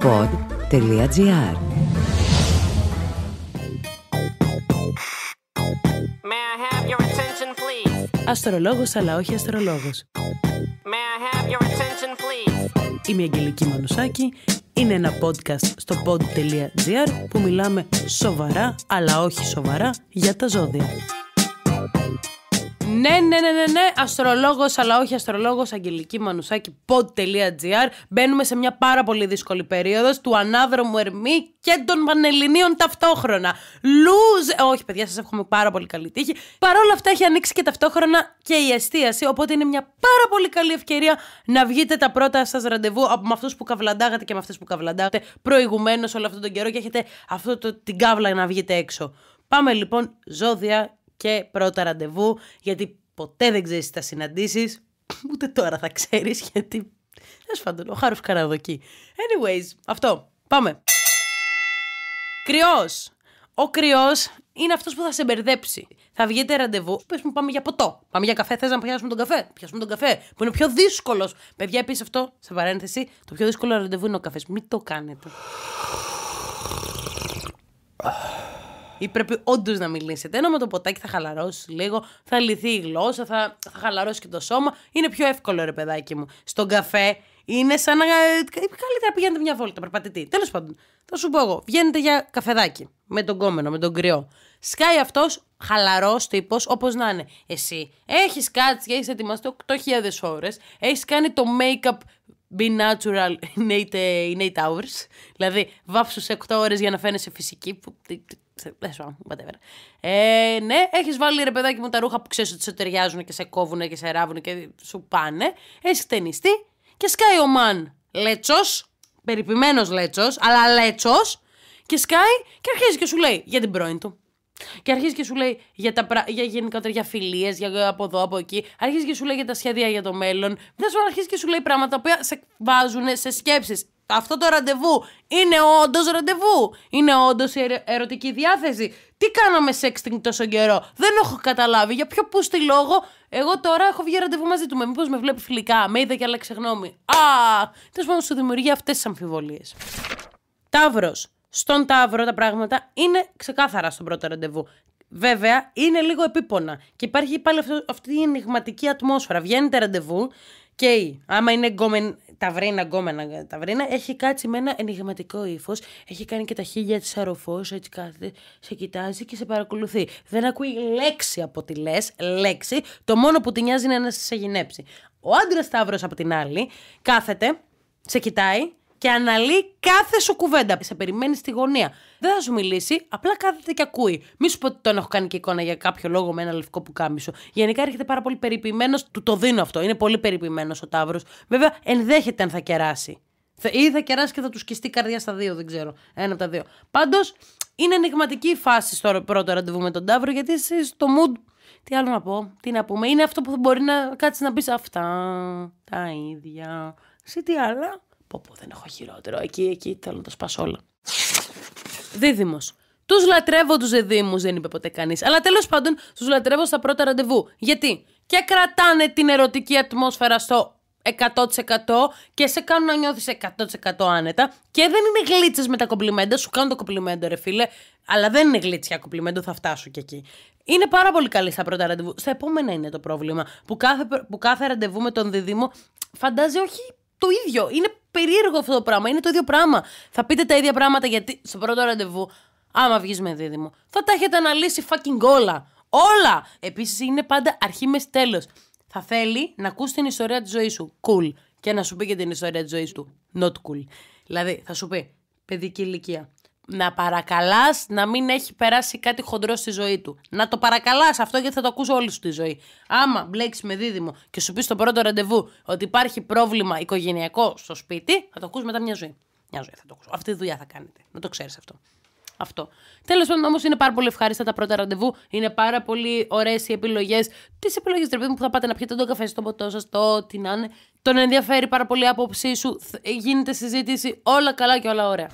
pod.gr Αστρολόγος αλλά όχι αστρολόγος. Είμαι η Αγγελική Μανουσάκη. Είναι ένα podcast στο pod.gr που μιλάμε σοβαρά αλλά όχι σοβαρά για τα ζώδια. Ναι, ναι, ναι, ναι, ναι. Αστρολόγος, αλλά όχι αστρολόγος, αγγελική μανουσάκη, pod.gr. Μπαίνουμε σε μια πάρα πολύ δύσκολη περίοδος του ανάδρομου Ερμή και των Πανελληνίων ταυτόχρονα. Λουζ. Όχι, παιδιά, σας έχουμε πάρα πολύ καλή τύχη. Παρ' όλα αυτά έχει ανοίξει και ταυτόχρονα και η εστίαση, οπότε είναι μια πάρα πολύ καλή ευκαιρία να βγείτε τα πρώτα σας ραντεβού με αυτούς που καβλαντάγατε και με αυτές που καβλαντάγατε προηγουμένως όλο αυτόν τον καιρό και έχετε αυτό το, την καύλα να βγείτε έξω. Πάμε λοιπόν ζώδια και πρώτα ραντεβού, γιατί ποτέ δεν ξέρεις τι θα συναντήσεις, ούτε τώρα θα ξέρεις γιατί... σου φαντάζομαι, ο Χάρος καραδοκεί. Anyways, αυτό. Πάμε. Κρυός. Ο κρυός είναι αυτός που θα σε μπερδέψει. Θα βγείτε ραντεβού, πες μου πάμε για ποτό, πάμε για καφέ, θες να πιάσουμε τον καφέ, πιάσουμε τον καφέ, που είναι ο πιο δύσκολος. Παιδιά, επίσης αυτό, σε παρένθεση, το πιο δύσκολο ραντεβού είναι ο καφές. Μην το κάνετε. Ή πρέπει όντως να μιλήσετε. Ενώ με το ποτάκι θα χαλαρώσεις λίγο, θα λυθεί η γλώσσα, θα, θα χαλαρώσει και το σώμα. Είναι πιο εύκολο, ρε παιδάκι μου. Στον καφέ είναι σαν να. Ε, καλύτερα πηγαίνετε μια βόλτα, περπατητή. Τέλος πάντων, θα σου πω εγώ. Βγαίνετε για καφεδάκι με τον κόμενο, με τον κρυό. Σκάει αυτός, χαλαρός τύπος, όπως να είναι. Εσύ έχεις κάτσει και έχεις ετοιμαστεί 8.000 ώρες. Έχεις κάνει το make-up Be natural in 8, eh, hours. Δηλαδή, βάψου σε 8 ώρες για να φαίνεσαι φυσική. Που, ε, whatever. Ε, ναι, έχεις βάλει ρε παιδάκι μου τα ρούχα που ξέρεις ότι σε ταιριάζουν και σε κόβουν και σε ράβουν και σου πάνε. Έχεις χτενιστεί και σκάει ο μαν λέτσος, περιποιημένος λέτσος, αλλά λέτσος, και σκάει και αρχίζει και σου λέει για την πρώην του. Και αρχίζει και σου λέει για, τα για γενικότερα για φιλίες, για από εδώ, από εκεί. Αρχίζει και σου λέει για τα σχέδια για το μέλλον. Μια σου αρχίζει και σου λέει πράγματα που σε βάζουν σε σκέψεις αυτό το ραντεβού είναι όντως ραντεβού. Είναι όντως η ερωτική διάθεση. Τι κάναμε sexting τόσο καιρό. Δεν έχω καταλάβει για ποιο που στη λόγο. Εγώ τώρα έχω βγει ραντεβού μαζί του. Με μήπως με βλέπει φιλικά. Με είδε και άλλαξε γνώμη. Α! Τέλος πάντων σου δημιουργεί αυτές τις αμφιβολίες. Ταύρος. Στον Ταύρο τα πράγματα είναι ξεκάθαρα στον πρώτο ραντεβού. Βέβαια, είναι λίγο επίπονα. Και υπάρχει πάλι αυτή η ενηγματική ατμόσφαιρα. Βγαίνετε ραντεβού και άμα είναι εγκομεν, ταυρίνα γκόμενα ταυρίνα, έχει κάτσει με ένα ενηγματικό ύφος. Έχει κάνει και τα χίλια της αροφός, έτσι κάθεται, σε κοιτάζει και σε παρακολουθεί. Δεν ακούει λέξη από τη λες, λέξη. Το μόνο που τη νοιάζει είναι να σε γυνέψει. Ο άντρας Σταύρος από την άλλη κάθεται, σε κοιτάει και αναλύει κάθε σου κουβέντα. Σε περιμένει στη γωνία. Δεν θα σου μιλήσει, απλά κάθεται και ακούει. Μη σου πω ότι τον έχω κάνει και εικόνα για κάποιο λόγο με ένα λευκό πουκάμισο. Γενικά έρχεται πάρα πολύ περιποιημένος, του το δίνω αυτό. Είναι πολύ περιποιημένος ο Ταύρος. Βέβαια, ενδέχεται αν θα κεράσει. Ή θα κεράσει και θα του σκιστεί καρδιά στα δύο, δεν ξέρω. Ένα από τα δύο. Πάντως, είναι ενηγματική η φάση στο πρώτο ραντεβού με τον Ταύρο, γιατί είσαι στο mood. Τι άλλο να πω, τι να πούμε. Είναι αυτό που μπορεί να κάτσεις να πεις αυτά. Τα ίδια. Σε τι άλλα. Πω πω δεν έχω χειρότερο. Εκεί, εκεί θέλω να τα σπάσω όλα. Δίδυμος. Τους λατρεύω τους δεδήμου, δεν είπε ποτέ κανείς. Αλλά τέλος πάντων, τους λατρεύω στα πρώτα ραντεβού. Γιατί και κρατάνε την ερωτική ατμόσφαιρα στο 100% και σε κάνουν να νιώθεις 100% άνετα. Και δεν είναι γλίτσες με τα κομπλιμέντα. Σου κάνουν το κομπλιμέντο, ρε φίλε. Αλλά δεν είναι γλίτσια κομπλιμέντο, θα φτάσω και εκεί. Είναι πάρα πολύ καλή στα πρώτα ραντεβού. Στα επόμενα είναι το πρόβλημα. Που κάθε, που κάθε ραντεβού με τον δίδυμο φαντάζει όχι το ίδιο. Είναι περίεργο αυτό το πράγμα. Είναι το ίδιο πράγμα. Θα πείτε τα ίδια πράγματα γιατί στο πρώτο ραντεβού, άμα βγεις με δίδυμο, θα τα έχετε αναλύσει fucking όλα. Όλα! Επίσης είναι πάντα αρχή μες τέλος. Θα θέλει να ακούσει την ιστορία της ζωής σου. Cool. Και να σου πει και την ιστορία της ζωής του. Not cool. Δηλαδή θα σου πει παιδική ηλικία να παρακαλάς να μην έχει περάσει κάτι χοντρό στη ζωή του. Να το παρακαλάς αυτό γιατί θα το ακούσω όλη σου τη ζωή. Άμα μπλέξει με δίδυμο και σου πεις στο πρώτο ραντεβού ότι υπάρχει πρόβλημα οικογενειακό στο σπίτι, θα το ακούσει μετά μια ζωή. Μια ζωή θα το ακούσω. Αυτή τη δουλειά θα κάνετε. Να το ξέρεις αυτό. Αυτό. Τέλος πάντων, όμως είναι πάρα πολύ ευχάριστα τα πρώτα ραντεβού. Είναι πάρα πολύ ωραίες οι επιλογές. Τις επιλογές τρεπίδι που θα πάτε να πιείτε τον καφέ στον ποτό σας, το τι να είναι. Τον ενδιαφέρει πάρα πολύ η άποψή σου. Γίνεται συζήτηση. Όλα καλά και όλα ωραία.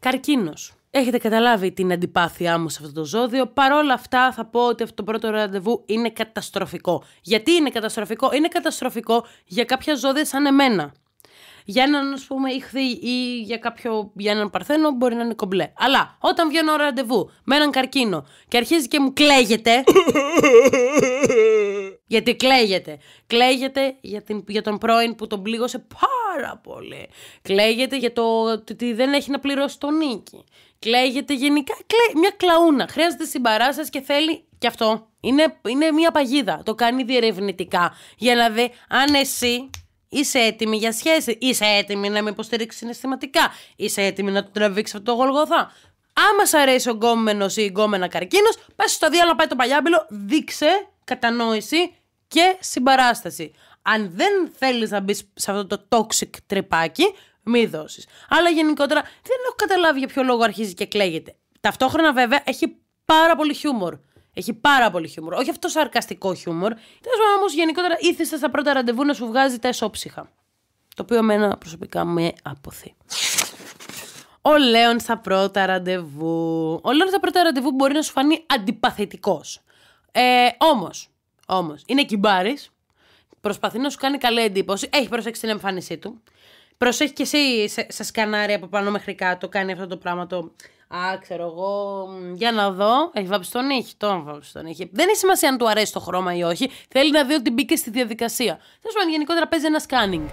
Καρκίνος. Έχετε καταλάβει την αντιπάθειά μου σε αυτό το ζώδιο. Παρ' όλα αυτά, θα πω ότι αυτό το πρώτο ραντεβού είναι καταστροφικό. Γιατί είναι καταστροφικό, Είναι καταστροφικό για κάποια ζώδια σαν εμένα. Για έναν, ας πούμε, ήχθη ή για, κάποιο, για έναν παρθένο μπορεί να είναι κομπλέ. Αλλά όταν βγαίνω ραντεβού με έναν καρκίνο και αρχίζει και μου κλαίγεται. γιατί κλαίγεται. Κλαίγεται για, την, για τον πρώην που τον πλήγωσε πάρα πολύ. Κλαίγεται για το ότι δεν έχει να πληρώσει τον νίκη. Κλαίγεται γενικά. Μια κλαούνα. Χρειάζεται συμπαράσταση και θέλει και αυτό. Είναι, είναι μια παγίδα. Το κάνει διερευνητικά. Για να δει αν εσύ Είσαι έτοιμη για σχέση. Είσαι έτοιμη να με υποστηρίξεις συναισθηματικά. Είσαι έτοιμη να το τραβήξεις από το γολγοθά. Άμα σ' αρέσει ο γκόμενος ή η γκόμενα καρκίνος, πας στο διάλογο, πάει το παλιάμπελο, δείξε κατανόηση και συμπαράσταση. Αν δεν θέλεις να μπεις σε αυτό το toxic τρυπάκι, μη δώσεις. Αλλά γενικότερα δεν έχω καταλάβει για ποιο λόγο αρχίζει και κλαίγεται. Ταυτόχρονα βέβαια έχει πάρα πολύ χιούμορ. Έχει πάρα πολύ χιούμορ. Όχι αυτό σαρκαστικό χιούμορ. Τέλος πάντων, όμως γενικότερα ήθεστε στα πρώτα ραντεβού να σου βγάζει τα εσόψυχα. Το οποίο εμένα προσωπικά με αποθεί. Ο Λέων στα πρώτα ραντεβού. Ο Λέων στα πρώτα ραντεβού μπορεί να σου φανεί αντιπαθητικός. Ε, όμως, όμως, είναι κυμπάρης προσπαθεί να σου κάνει καλή εντύπωση. Έχει προσέξει την εμφάνισή του. Προσέχει και εσύ σε, σε σκανάρει από πάνω μέχρι κάτω. Κάνει αυτό το πράγμα το. Α, ξέρω εγώ. Για να δω. Έχει βάψει τον ήχη. Τον βάψει τον ήχη. Δεν έχει σημασία αν του αρέσει το χρώμα ή όχι. Θέλει να δει ότι μπήκε στη διαδικασία. σου να γενικότερα παίζει ένα σκάνινγκ.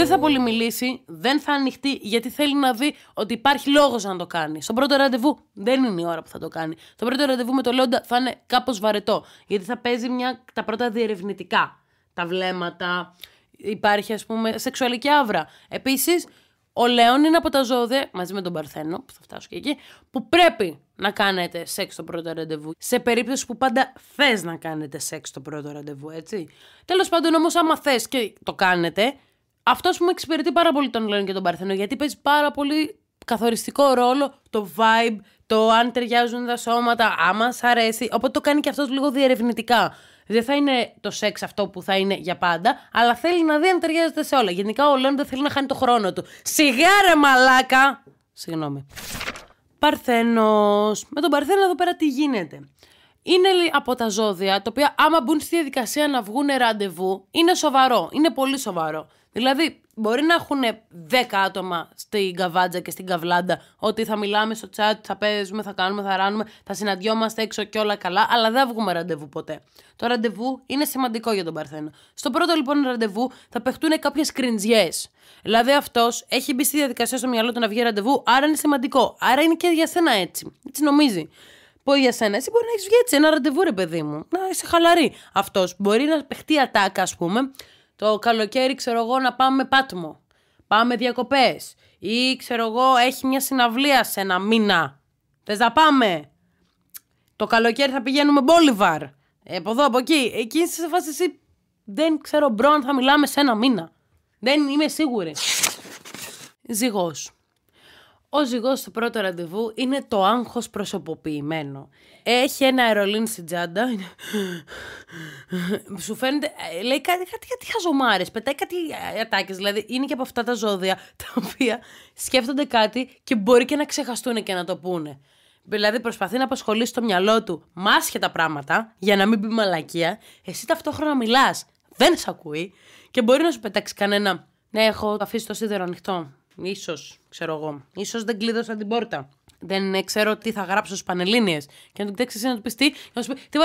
Δεν θα πολύ μιλήσει, δεν θα ανοιχτεί, γιατί θέλει να δει ότι υπάρχει λόγος να το κάνει. Στο πρώτο ραντεβού δεν είναι η ώρα που θα το κάνει. Το πρώτο ραντεβού με το Λόντα θα είναι κάπως βαρετό, γιατί θα παίζει μια, τα πρώτα διερευνητικά. Τα βλέμματα, υπάρχει ας πούμε σεξουαλική άβρα. Επίσης, ο Λέων είναι από τα ζώδια, μαζί με τον Παρθένο, που θα φτάσω και εκεί, που πρέπει να κάνετε σεξ το πρώτο ραντεβού. Σε περίπτωση που πάντα θες να κάνετε σεξ το πρώτο ραντεβού, έτσι. Τέλος πάντων, όμως, άμα θες και το κάνετε, αυτός μου εξυπηρετεί πάρα πολύ τον Λένε και τον Παρθενό, γιατί παίζει πάρα πολύ καθοριστικό ρόλο το vibe, το αν ταιριάζουν τα σώματα, άμα σ' αρέσει. Οπότε το κάνει και αυτός λίγο διερευνητικά. Δεν θα είναι το σεξ αυτό που θα είναι για πάντα, αλλά θέλει να δει αν ταιριάζεται σε όλα. Γενικά ο Λέων δεν θέλει να χάνει το χρόνο του. ρε μαλάκα! Συγγνώμη. Παρθένος. Με τον Παρθένο εδώ πέρα τι γίνεται. Είναι από τα ζώδια, τα οποία άμα μπουν στη διαδικασία να βγουν ραντεβού, είναι σοβαρό. Είναι πολύ σοβαρό. Δηλαδή, μπορεί να έχουν 10 άτομα στην καβάντζα και στην καβλάντα ότι θα μιλάμε στο chat, θα παίζουμε, θα κάνουμε, θα ράνουμε, θα συναντιόμαστε έξω και όλα καλά, αλλά δεν βγούμε ραντεβού ποτέ. Το ραντεβού είναι σημαντικό για τον Παρθένα. Στο πρώτο λοιπόν ραντεβού θα παιχτούν κάποιες κριντζιές. Δηλαδή αυτός έχει μπει στη διαδικασία στο μυαλό του να βγει ραντεβού, άρα είναι σημαντικό. Άρα είναι και για σένα έτσι. Έτσι νομίζει. Πω για σένα, εσύ μπορεί να έχεις βγει έτσι ένα ραντεβού, ρε παιδί μου. Να είσαι χαλαρή. Αυτός μπορεί να παιχτεί ατάκα, ας πούμε, το καλοκαίρι, ξέρω εγώ, να πάμε πάτμο. Πάμε διακοπές. Ή ξέρω εγώ, έχει μια συναυλία σε ένα μήνα. Θες να πάμε. Το καλοκαίρι θα πηγαίνουμε μπόλιβαρ. Ε, από εδώ, από εκεί. Εκεί σε φάση εσύ δεν ξέρω μπρο αν θα μιλάμε σε ένα μήνα. Δεν είμαι σίγουρη. Ζυγός. Ο ζυγός στο πρώτο ραντεβού είναι το άγχος προσωποποιημένο. Έχει ένα αερολίν στην τσάντα. Σου φαίνεται. Ε, λέει κάτι, κάτι, κάτι χαζομάρες. Πετάει κάτι ε, ατάκες. Δηλαδή είναι και από αυτά τα ζώδια τα οποία σκέφτονται κάτι και μπορεί και να ξεχαστούν και να το πούνε. Δηλαδή προσπαθεί να απασχολήσει το μυαλό του τα πράγματα για να μην πει μαλακία. Εσύ ταυτόχρονα μιλάς. Δεν σ' ακούει και μπορεί να σου πετάξει κανένα. Ναι, έχω αφήσει το σίδερο ανοιχτό. Ίσως, ξέρω εγώ. Σω δεν κλείδωσα την πόρτα. Δεν ε, ξέρω τι θα γράψω στους Πανελίνε. Και να του κοιτάξει να του πει τι. Και να σου πει. Τι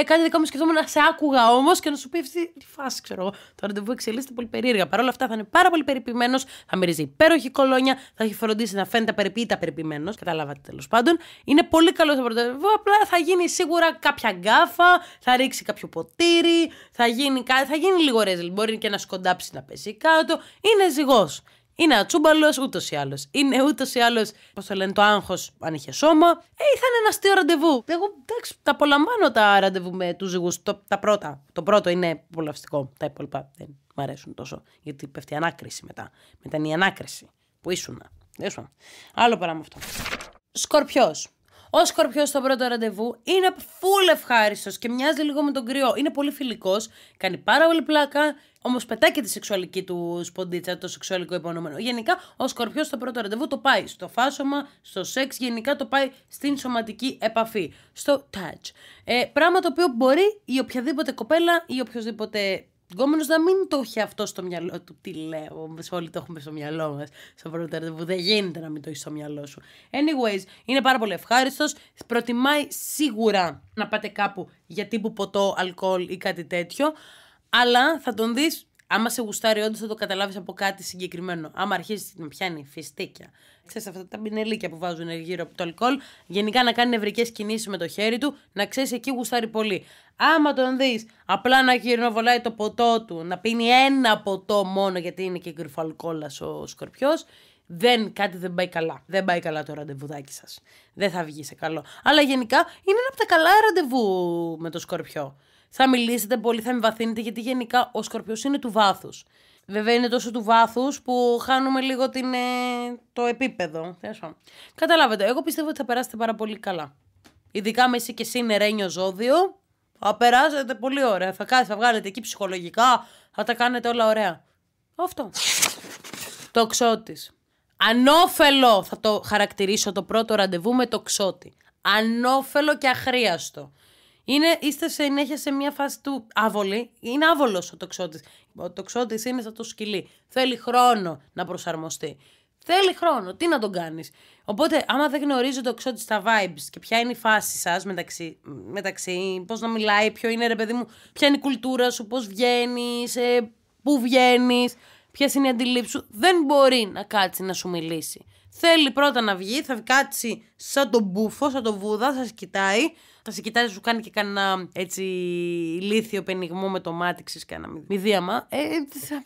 ε, κάτι δικό μου σκεφτόμουν να σε άκουγα όμως και να σου πει αυτή τη φάση, ξέρω εγώ. Το ραντεβού εξελίσσεται πολύ περίεργα. Παρ' όλα αυτά θα είναι πάρα πολύ περιποιημένος, θα μυρίζει υπέροχη κολόνια, θα έχει φροντίσει να φαίνεται περιποιητά περιποιημένος. Καταλάβατε τέλος πάντων. Είναι πολύ καλό το ραντεβού. Απλά θα γίνει σίγουρα κάποια γκάφα, θα ρίξει κάποιο ποτήρι, θα γίνει, θα γίνει λίγο ρεζιλ. Μπορεί και να σκοντάψει να πέσει κάτω. Είναι ζυγός. Είναι ατσούμπαλος ούτως ή άλλως. Είναι ούτως ή άλλως, πώς το λένε, το άγχος αν είχε σώμα. Ε, είναι ένα αστείο ραντεβού. Εγώ εντάξει, τα απολαμβάνω τα ραντεβού με τους ζυγούς. Το, τα πρώτα. Το πρώτο είναι απολαυστικό. Τα υπόλοιπα δεν μου αρέσουν τόσο. Γιατί πέφτει η ανάκριση μετά. Μετά είναι η ανάκριση που ήσουν. Άλλο με αυτό. Σκορπιός. Ο Σκορπιός στο πρώτο ραντεβού είναι φουλ ευχάριστος και μοιάζει λίγο με τον κρυό. Είναι πολύ φιλικός, κάνει πάρα πολύ πλάκα, όμως πετάει και τη σεξουαλική του σποντίτσα, το σεξουαλικό υπονοούμενο. Γενικά, ο Σκορπιός στο πρώτο ραντεβού το πάει στο φάσομα, στο σεξ, γενικά το πάει στην σωματική επαφή, στο touch. Ε, πράγμα το οποίο μπορεί η οποιαδήποτε κοπέλα ή οποιοδήποτε γκόμενο να μην το έχει αυτό στο μυαλό του. Τι λέω, όλοι το έχουμε στο μυαλό μας. Στο πρώτο που δεν γίνεται να μην το έχεις στο μυαλό σου. Anyways, είναι πάρα πολύ ευχάριστος. Προτιμάει σίγουρα να πάτε κάπου για τύπου ποτό, αλκοόλ ή κάτι τέτοιο. Αλλά θα τον δεις άμα σε γουστάρει, όντως θα το καταλάβεις από κάτι συγκεκριμένο. Άμα αρχίζεις να πιάνει φιστίκια. Ξέρεις αυτά τα μπινελίκια που βάζουν γύρω από το αλκοόλ. Γενικά να κάνει νευρικές κινήσεις με το χέρι του, να ξέρεις εκεί γουστάρει πολύ. Άμα τον δεις, απλά να γυρνοβολάει το ποτό του, να πίνει ένα ποτό μόνο γιατί είναι και γκριφαλκόλα ο σκορπιός. Δεν, κάτι δεν πάει καλά. Δεν πάει καλά το ραντεβουδάκι σας. Δεν θα βγει σε καλό. Αλλά γενικά είναι ένα από τα καλά ραντεβού με το σκορπιό θα μιλήσετε πολύ, θα βαθύνετε, γιατί γενικά ο Σκορπιός είναι του βάθους. Βέβαια είναι τόσο του βάθους που χάνουμε λίγο την, ε, το επίπεδο. Καταλάβετε, Εγώ πιστεύω ότι θα περάσετε πάρα πολύ καλά. Ειδικά με εσύ και εσύ είναι ρένιο ζώδιο. Θα περάσετε πολύ ωραία. Θα, κάθετε, θα βγάλετε εκεί ψυχολογικά. Θα τα κάνετε όλα ωραία. Αυτό. Το Ξώτης. Ανώφελο θα το χαρακτηρίσω το πρώτο ραντεβού με το ξώτη. Ανώφελο και αχρίαστο. Είναι, είστε συνέχεια σε μια φάση του άβολη. Είναι άβολος ο τοξότης. Ο τοξότης είναι σαν το σκυλί. Θέλει χρόνο να προσαρμοστεί. Θέλει χρόνο. Τι να τον κάνεις. Οπότε, άμα δεν γνωρίζει ο τοξότης τα vibes και ποια είναι η φάση σας μεταξύ, μεταξύ πώς να μιλάει, ποιο είναι ρε παιδί μου, ποια είναι η κουλτούρα σου, πώς βγαίνεις, ε, πού βγαίνεις, ποιες είναι οι αντιλήψεις σου, δεν μπορεί να κάτσει να σου μιλήσει. Θέλει πρώτα να βγει, θα κάτσει σαν τον μπουφό, σαν τον βούδα, σας κοιτάει, θα σε κοιτάζει, σου κάνει και κανένα έτσι ηλίθιο πενιγμό με το μάτι, ξέρεις κανένα μηδίαμα. Ε, ε θα... Ε,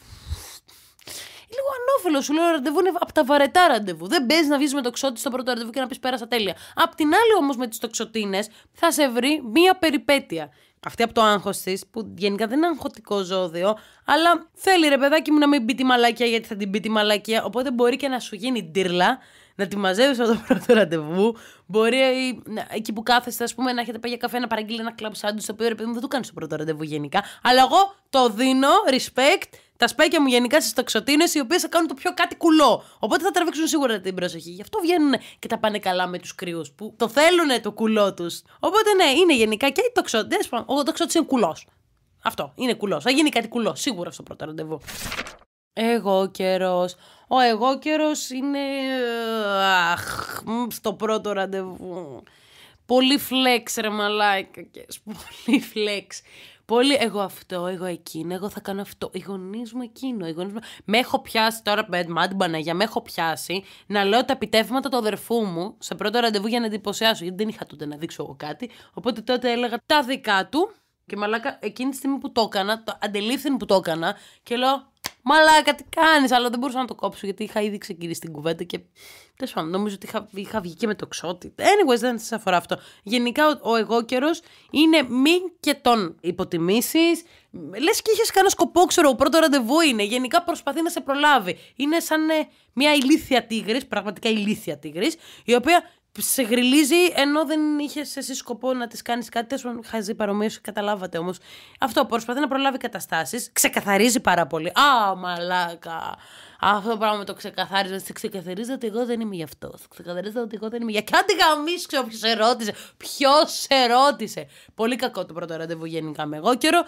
λίγο ανώφελο σου λέω ραντεβού είναι από τα βαρετά ραντεβού. Δεν παίζεις να βγεις με το ξότι στο πρώτο ραντεβού και να πεις πέρασα τέλεια. Απ' την άλλη όμως με τις τοξοτίνες θα σε βρει μία περιπέτεια. Αυτή από το άγχος της, που γενικά δεν είναι αγχωτικό ζώδιο, αλλά θέλει ρε παιδάκι μου να μην μπει τη μαλακία γιατί θα την μπει τη μαλακία. Οπότε μπορεί και να σου γίνει ντύρλα να τη μαζεύει από το πρώτο ραντεβού. Μπορεί εκεί που κάθεστε, ας πούμε, να έχετε πάει για καφέ να παραγγείλει ένα κλαμπ σάντου, το οποίο ρε παιδί μου δεν το κάνει στο πρώτο ραντεβού γενικά. Αλλά εγώ το δίνω, respect, τα σπέκια μου γενικά στις τοξοτίνες, οι οποίες θα κάνουν το πιο κάτι κουλό. Οπότε θα τραβήξουν σίγουρα την προσοχή. Γι' αυτό βγαίνουν και τα πάνε καλά με τους κρύους που το θέλουν το κουλό τους. Οπότε ναι, είναι γενικά και οι τοξοτίνε. Ο τοξότης είναι κουλός. Αυτό. Είναι κουλός. Θα γίνει κάτι κουλό σίγουρα στο πρώτο ραντεβού. Εγώ καιρός. Ο εγώ καιρός είναι. Αχ, στο πρώτο ραντεβού. Πολύ φλεξ ρε μαλάκα. Πολύ φλεξ. Πολύ εγώ αυτό, εγώ εκείνο, εγώ θα κάνω αυτό. Οι γονείς μου εκείνο, οι γονείς μου. Με έχω πιάσει τώρα, Μπεντ την Παναγία, με έχω πιάσει να λέω τα επιτεύγματα του αδερφού μου σε πρώτο ραντεβού για να εντυπωσιάσω. Γιατί δεν είχα τότε να δείξω εγώ κάτι. Οπότε τότε έλεγα τα δικά του. Και μαλάκα, εκείνη τη στιγμή που το έκανα, το αντελήφθη που το έκανα, και λέω Μαλάκα, τι κάνεις, αλλά δεν μπορούσα να το κόψω γιατί είχα ήδη ξεκινήσει την κουβέντα και. Τέλος πάντων, νομίζω ότι είχα, είχα βγει και με το ξότι. Anyways, δεν σα αφορά αυτό. Γενικά, ο, ο εγώ καιρός είναι μη και τον υποτιμήσεις. Λες και είχες κανένα σκοπό, ξέρω, ο πρώτο ραντεβού είναι. Γενικά προσπαθεί να σε προλάβει. Είναι σαν ε, μια ηλίθια τίγρης, πραγματικά ηλίθια τίγρης, η οποία σε γριλίζει ενώ δεν είχες εσύ σκοπό να της κάνεις κάτι. Τέλος χαζή παρομοίωση, καταλάβατε όμως. Αυτό προσπαθεί να προλάβει καταστάσεις, ξεκαθαρίζει πάρα πολύ. Α, μαλάκα. Αυτό το πράγμα το ξεκαθάριζε, Τη ότι εγώ δεν είμαι γι' αυτό. Τη ότι εγώ δεν είμαι για... αυτό. Και αν τη γαμίσει, σε ρώτησε. Ποιο σε ρώτησε. Πολύ κακό το πρώτο ραντεβού γενικά με εγώ καιρό.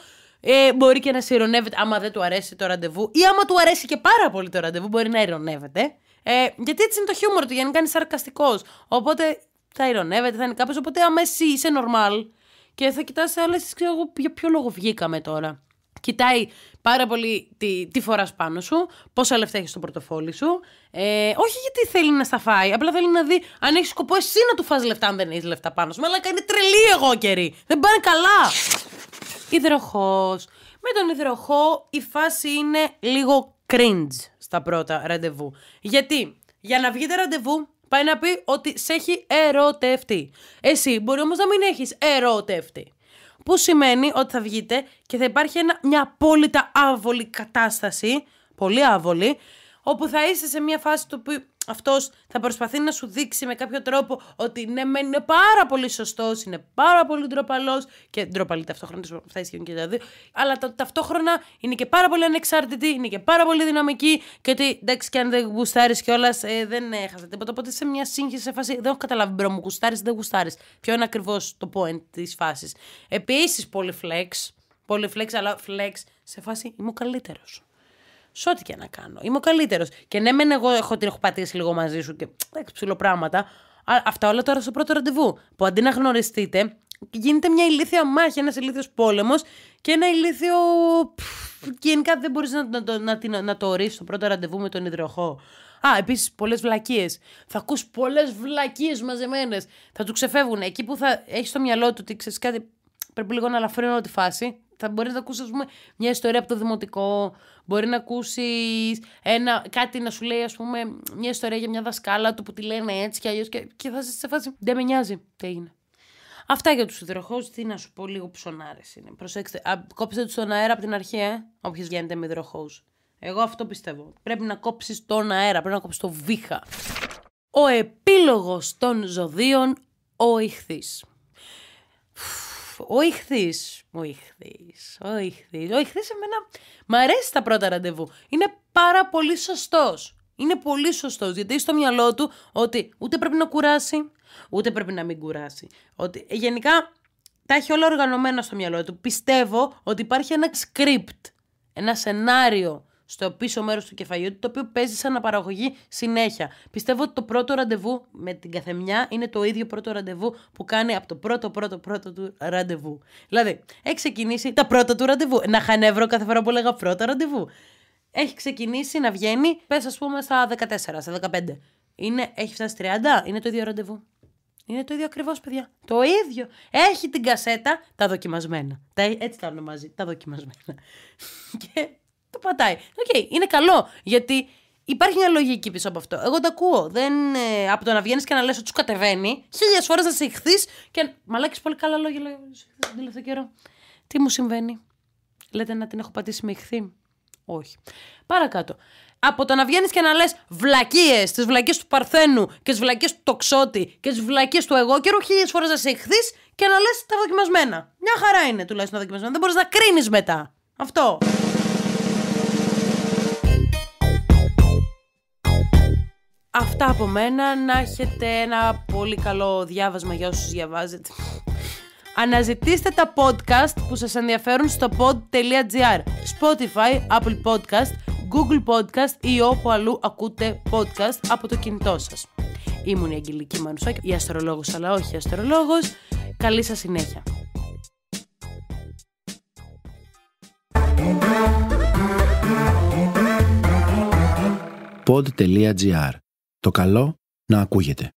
Ε, μπορεί και να ειρωνεύεται άμα δεν του αρέσει το ραντεβού ή άμα του αρέσει και πάρα πολύ το ραντεβού, μπορεί να ειρωνεύεται. Ε, γιατί έτσι είναι το χιούμορ του, για να κάνει σαρκαστικός. Οπότε θα ηρωνεύεται, θα είναι κάποιος. Οπότε άμα εσύ είσαι normal και θα κοιτάς άλλες, ξέρω εγώ, για ποιο λόγο βγήκαμε τώρα. Κοιτάει πάρα πολύ τι, τι φορά πάνω σου, πόσα λεφτά έχεις στο πορτοφόλι σου. Ε, όχι γιατί θέλει να στα φάει απλά θέλει να δει αν έχεις σκοπό εσύ να του φας λεφτά, αν δεν έχεις λεφτά πάνω σου. Μαλάκα είναι τρελή εγώ καιρή. Δεν πάνε καλά. Υδροχός. Με τον υδροχό η φάση είναι λίγο cringe στα πρώτα ραντεβού. Γιατί για να βγείτε ραντεβού πάει να πει ότι σε έχει ερωτευτεί. Εσύ μπορεί όμως να μην έχεις ερωτευτεί. Που σημαίνει ότι θα βγείτε και θα υπάρχει μια απόλυτα άβολη κατάσταση, πολύ άβολη, όπου θα είσαι σε μια φάση του που αυτός θα προσπαθεί να σου δείξει με κάποιο τρόπο ότι ναι, είναι πάρα πολύ σωστός, είναι πάρα πολύ ντροπαλός και ντροπαλή ταυτόχρονα, αυτά ισχύουν και τα δύο, αλλά ταυτόχρονα είναι και πάρα πολύ ανεξάρτητη, είναι και πάρα πολύ δυναμική και ότι εντάξει, και αν δεν γουστάρεις κιόλας, ε, δεν έχασες τίποτα. Οπότε σε μια σύγχυση σε φάση δεν έχω καταλάβει, μπρο μου γουστάρεις, δεν γουστάρεις. Ποιο είναι ακριβώς το point της φάσης. Επίσης, πολύ flex, πολύ flex, αλλά flex σε φάση είμαι ο καλύτερος σε ό,τι και να κάνω. Είμαι ο καλύτερος. Και ναι, μεν εγώ έχω, την έχω πατήσει λίγο μαζί σου και εντάξει, πράγματα. Αυτά όλα τώρα στο πρώτο ραντεβού. Που αντί να γνωριστείτε, γίνεται μια ηλίθια μάχη, ένας ηλίθιος πόλεμος και ένα ηλίθιο. Γενικά δεν μπορείς να, να, να, να, το ορίσει το πρώτο ραντεβού με τον υδροχό. Α, επίσης πολλές βλακίες. Θα ακούς πολλές βλακίες μαζεμένες. Θα του ξεφεύγουν. Εκεί που θα έχει στο μυαλό του ότι ξέρεις κάτι, πρέπει λίγο να ελαφρύνω τη φάση θα μπορείς να ακούσεις, πούμε, μια ιστορία από το δημοτικό. Μπορεί να ακούσεις κάτι να σου λέει, ας πούμε, μια ιστορία για μια δασκάλα του που τη λένε έτσι και αλλιώς. Και, και θα είσαι σε φάση. Δεν με νοιάζει τι έγινε. Αυτά για τους υδροχώου. Τι να σου πω, λίγο ψωνάρες είναι. Προσέξτε, α, κόψτε τους στον αέρα από την αρχή, ε, όποιο γίνεται με υδροχώου. Εγώ αυτό πιστεύω. Πρέπει να κόψεις τον αέρα, πρέπει να κόψεις το βήχα. Ο επίλογος των ζωδίων ο ο ηχθής. Ο ηχθής. Ο ηχθής. Ο ηχθής εμένα μ' αρέσει τα πρώτα ραντεβού. Είναι πάρα πολύ σωστός. Είναι πολύ σωστός. Γιατί στο μυαλό του ότι ούτε πρέπει να κουράσει, ούτε πρέπει να μην κουράσει. Ότι ε, γενικά τα έχει όλα οργανωμένα στο μυαλό του. Πιστεύω ότι υπάρχει ένα script, ένα σενάριο στο πίσω μέρος του κεφαλιού του, το οποίο παίζει σαν αναπαραγωγή συνέχεια. Πιστεύω ότι το πρώτο ραντεβού με την καθεμιά είναι το ίδιο πρώτο ραντεβού που κάνει από το πρώτο πρώτο πρώτο του ραντεβού. Δηλαδή, έχει ξεκινήσει τα πρώτα του ραντεβού. Να χανεύρω κάθε φορά που λέγα πρώτα ραντεβού. Έχει ξεκινήσει να βγαίνει, πες ας πούμε στα 14, στα 15. Είναι, έχει φτάσει 30, είναι το ίδιο ραντεβού. Είναι το ίδιο ακριβώς, παιδιά. Το ίδιο. Έχει την κασέτα τα δοκιμασμένα. Τα, έτσι τα ονομάζει, τα δοκιμασμένα. και το πατάει. Οκ, okay, είναι καλό. Γιατί υπάρχει μια λογική πίσω από αυτό. Εγώ το ακούω. Δεν, ε, από το να βγαίνεις και να λες ότι σου κατεβαίνει, χίλιες φορές να σε ηχθείς και. Μαλάκι πολύ καλά λόγια λέω τον τελευταίο καιρό. Τι μου συμβαίνει. Λέτε να την έχω πατήσει με ηχθεί. Όχι. Παρακάτω. Από το να βγαίνεις και να λες βλακίες, τις βλακίες του Παρθένου και τις βλακίες του Τοξότη και τις βλακίες του Εγώ καιρό, χίλιες φορές να σε ηχθείς και να λες τα δοκιμασμένα. Μια χαρά είναι τουλάχιστον τα δοκιμασμένα. Δεν μπορείς να κρίνεις μετά. Αυτό. Αυτά από μένα, να έχετε ένα πολύ καλό διάβασμα για όσους διαβάζετε. Αναζητήστε τα podcast που σας ενδιαφέρουν στο pod.gr, Spotify, Apple Podcast, Google Podcast ή όπου αλλού ακούτε podcast από το κινητό σας. Ήμουν η Αγγελική Μανουσάκη, η αστρολόγος αλλά όχι αστρολόγος. Καλή σας συνέχεια. pod.gr το καλό να ακούγεται.